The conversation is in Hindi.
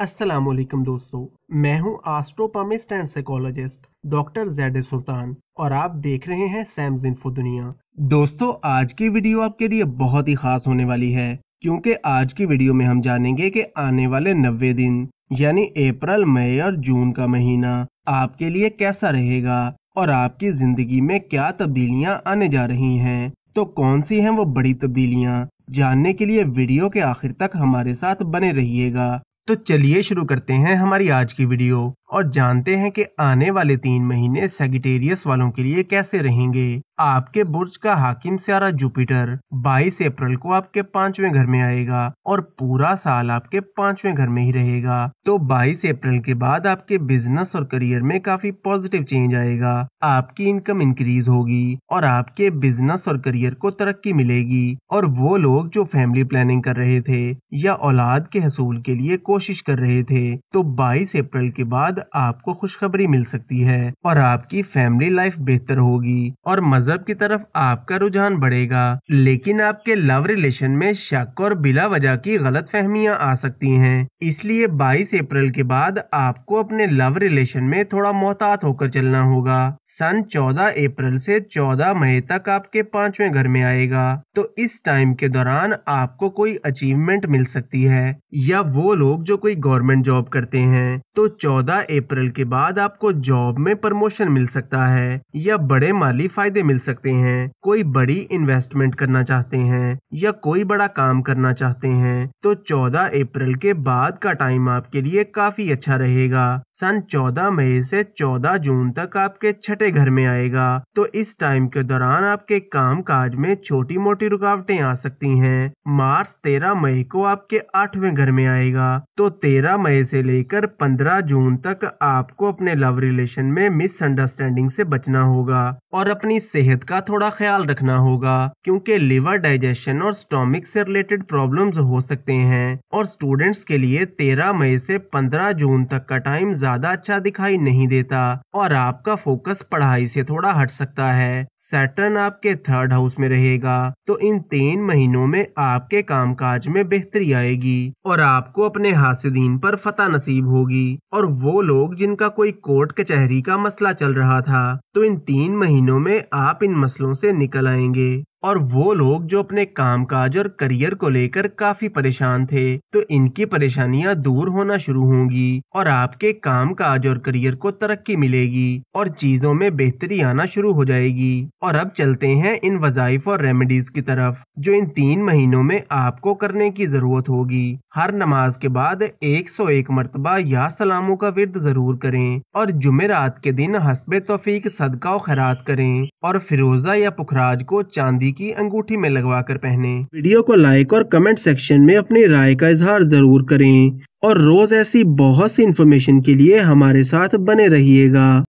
असलम दोस्तों मैं हूं astropalmist and psychologist doctor Z Sultan और आप देख रहे हैं सैम्स इन्फो दुनिया दोस्तों आज की वीडियो आपके लिए बहुत ही खास होने वाली है क्योंकि आज की वीडियो में हम जानेंगे कि आने वाले नब्बे दिन यानी अप्रैल मई और जून का महीना आपके लिए कैसा रहेगा और आपकी जिंदगी में क्या तब्दीलियां आने जा रही हैं तो कौन सी हैं वो बड़ी तब्दीलियां जानने के लिए वीडियो के आखिर तक हमारे साथ बने रहिएगा तो चलिए शुरू करते हैं हमारी आज की वीडियो और जानते हैं कि आने वाले तीन महीने सेगिटेरियस वालों के लिए कैसे रहेंगे आपके बुर्ज का हाकिम सारा जुपिटर 22 अप्रैल को आपके पांचवें घर में आएगा और पूरा साल आपके पांचवें घर में ही रहेगा तो 22 अप्रैल के बाद आपके बिजनेस और करियर में काफी पॉजिटिव चेंज आएगा आपकी इनकम इंक्रीज होगी और आपके बिजनेस और करियर को तरक्की मिलेगी और वो लोग जो फैमिली प्लानिंग कर रहे थे या औलाद के हसूल के लिए कोशिश कर रहे थे तो 22 अप्रैल के बाद आपको खुशखबरी मिल सकती है और आपकी फैमिली लाइफ बेहतर होगी और मजहब की तरफ आपका रुझान बढ़ेगा लेकिन आपके लव रिलेशन में शक और बिला वजह की गलत फहमियाँ आ सकती हैं इसलिए 22 अप्रैल के बाद आपको अपने लव रिलेशन में थोड़ा मोहतात होकर चलना होगा सन 14 अप्रैल से 14 मई तक आपके पांचवें घर में आएगा तो इस टाइम के दौरान आपको कोई अचीवमेंट मिल सकती है या वो लोग जो कोई गवर्नमेंट जॉब करते हैं तो 14 अप्रैल के बाद आपको जॉब में प्रमोशन मिल सकता है या बड़े माली फायदे मिल सकते हैं कोई बड़ी इन्वेस्टमेंट करना चाहते हैं या कोई बड़ा काम करना चाहते हैं तो 14 अप्रैल के बाद का टाइम आपके लिए काफी अच्छा रहेगा सन 14 मई से 14 जून तक आपके छठे घर में आएगा तो इस टाइम के दौरान आपके काम काज में छोटी मोटी रुकावटें आ सकती हैं मार्च 13 मई को आपके आठवें घर में आएगा तो 13 मई से लेकर 15 जून तक आपको अपने लव रिलेशन में मिसअंडरस्टैंडिंग से बचना होगा और अपनी सेहत का थोड़ा ख्याल रखना होगा क्योंकि लिवर डाइजेशन और स्टोमिक से रिलेटेड प्रॉब्लम्स हो सकते हैं और स्टूडेंट्स के लिए 13 मई से 15 जून तक का टाइम ज्यादा अच्छा दिखाई नहीं देता और आपका फोकस पढ़ाई से थोड़ा हट सकता है सैटर्न आपके थर्ड हाउस में रहेगा तो इन तीन महीनों में आपके कामकाज में बेहतरी आएगी और आपको अपने हासिदीन पर फतह नसीब होगी और वो लोग जिनका कोई कोर्ट कचहरी का मसला चल रहा था तो इन तीन महीनों में आप इन मसलों से निकल आएंगे और वो लोग जो अपने कामकाज और करियर को लेकर काफी परेशान थे तो इनकी परेशानियां दूर होना शुरू होंगी और आपके कामकाज और करियर को तरक्की मिलेगी और चीजों में बेहतरी आना शुरू हो जाएगी और अब चलते हैं इन वजाइफ और रेमेडीज की तरफ जो इन तीन महीनों में आपको करने की जरूरत होगी हर नमाज के बाद 101 मरतबा या सलामों का विरद जरूर करें और जुमेरात के दिन हसब तोफीक सदका खैरात करें और फिरोजा या पुखराज को चांदी की अंगूठी में लगवा कर पहने वीडियो को लाइक और कमेंट सेक्शन में अपनी राय का इजहार जरूर करें और रोज ऐसी बहुत सी इन्फॉर्मेशन के लिए हमारे साथ बने रहिएगा